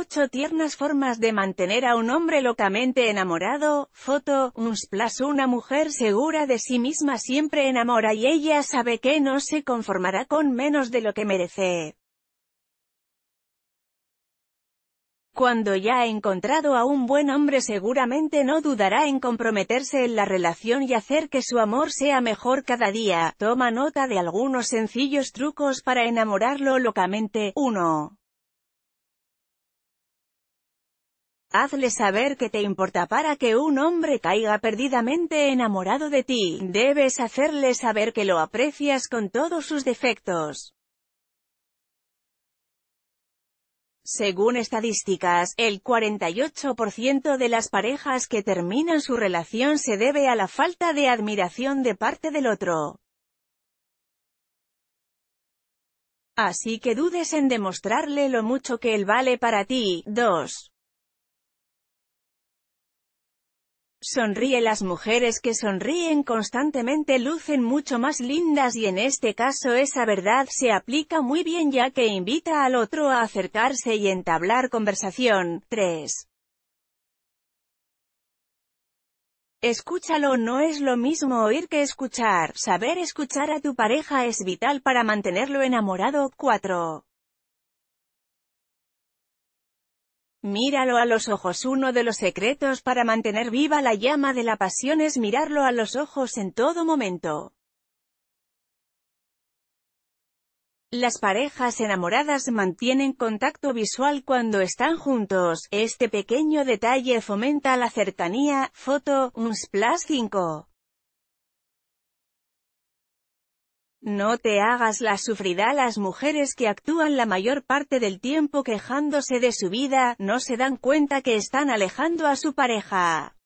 8 tiernas formas de mantener a un hombre locamente enamorado, foto, uns plus una mujer segura de sí misma siempre enamora y ella sabe que no se conformará con menos de lo que merece. Cuando ya ha encontrado a un buen hombre seguramente no dudará en comprometerse en la relación y hacer que su amor sea mejor cada día. Toma nota de algunos sencillos trucos para enamorarlo locamente. 1. hazle saber que te importa para que un hombre caiga perdidamente enamorado de ti, debes hacerle saber que lo aprecias con todos sus defectos. Según estadísticas, el 48% de las parejas que terminan su relación se debe a la falta de admiración de parte del otro. Así que dudes en demostrarle lo mucho que él vale para ti. 2. sonríe las mujeres que sonríen constantemente lucen mucho más lindas y en este caso esa verdad se aplica muy bien ya que invita al otro a acercarse y entablar conversación. 3. Escúchalo no es lo mismo oír que escuchar, saber escuchar a tu pareja es vital para mantenerlo enamorado. 4. Míralo a los ojos. Uno de los secretos para mantener viva la llama de la pasión es mirarlo a los ojos en todo momento. Las parejas enamoradas mantienen contacto visual cuando están juntos, este pequeño detalle fomenta la cercanía, foto, Unsplash 5. No te hagas la sufrida las mujeres que actúan la mayor parte del tiempo quejándose de su vida, no se dan cuenta que están alejando a su pareja.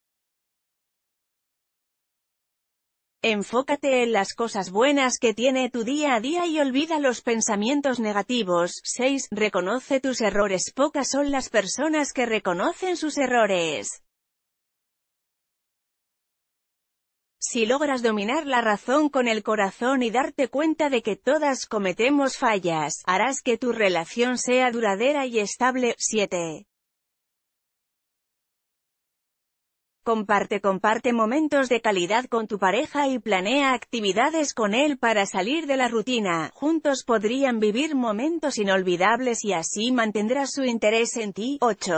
Enfócate en las cosas buenas que tiene tu día a día y olvida los pensamientos negativos. 6. Reconoce tus errores. Pocas son las personas que reconocen sus errores. Si logras dominar la razón con el corazón y darte cuenta de que todas cometemos fallas, harás que tu relación sea duradera y estable. 7. Comparte comparte momentos de calidad con tu pareja y planea actividades con él para salir de la rutina. Juntos podrían vivir momentos inolvidables y así mantendrás su interés en ti. 8.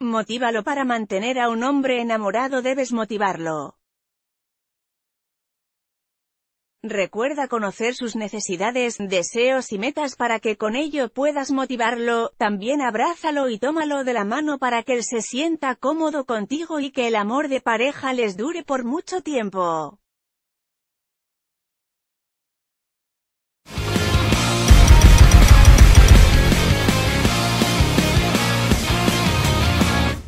Motívalo para mantener a un hombre enamorado debes motivarlo. Recuerda conocer sus necesidades, deseos y metas para que con ello puedas motivarlo, también abrázalo y tómalo de la mano para que él se sienta cómodo contigo y que el amor de pareja les dure por mucho tiempo.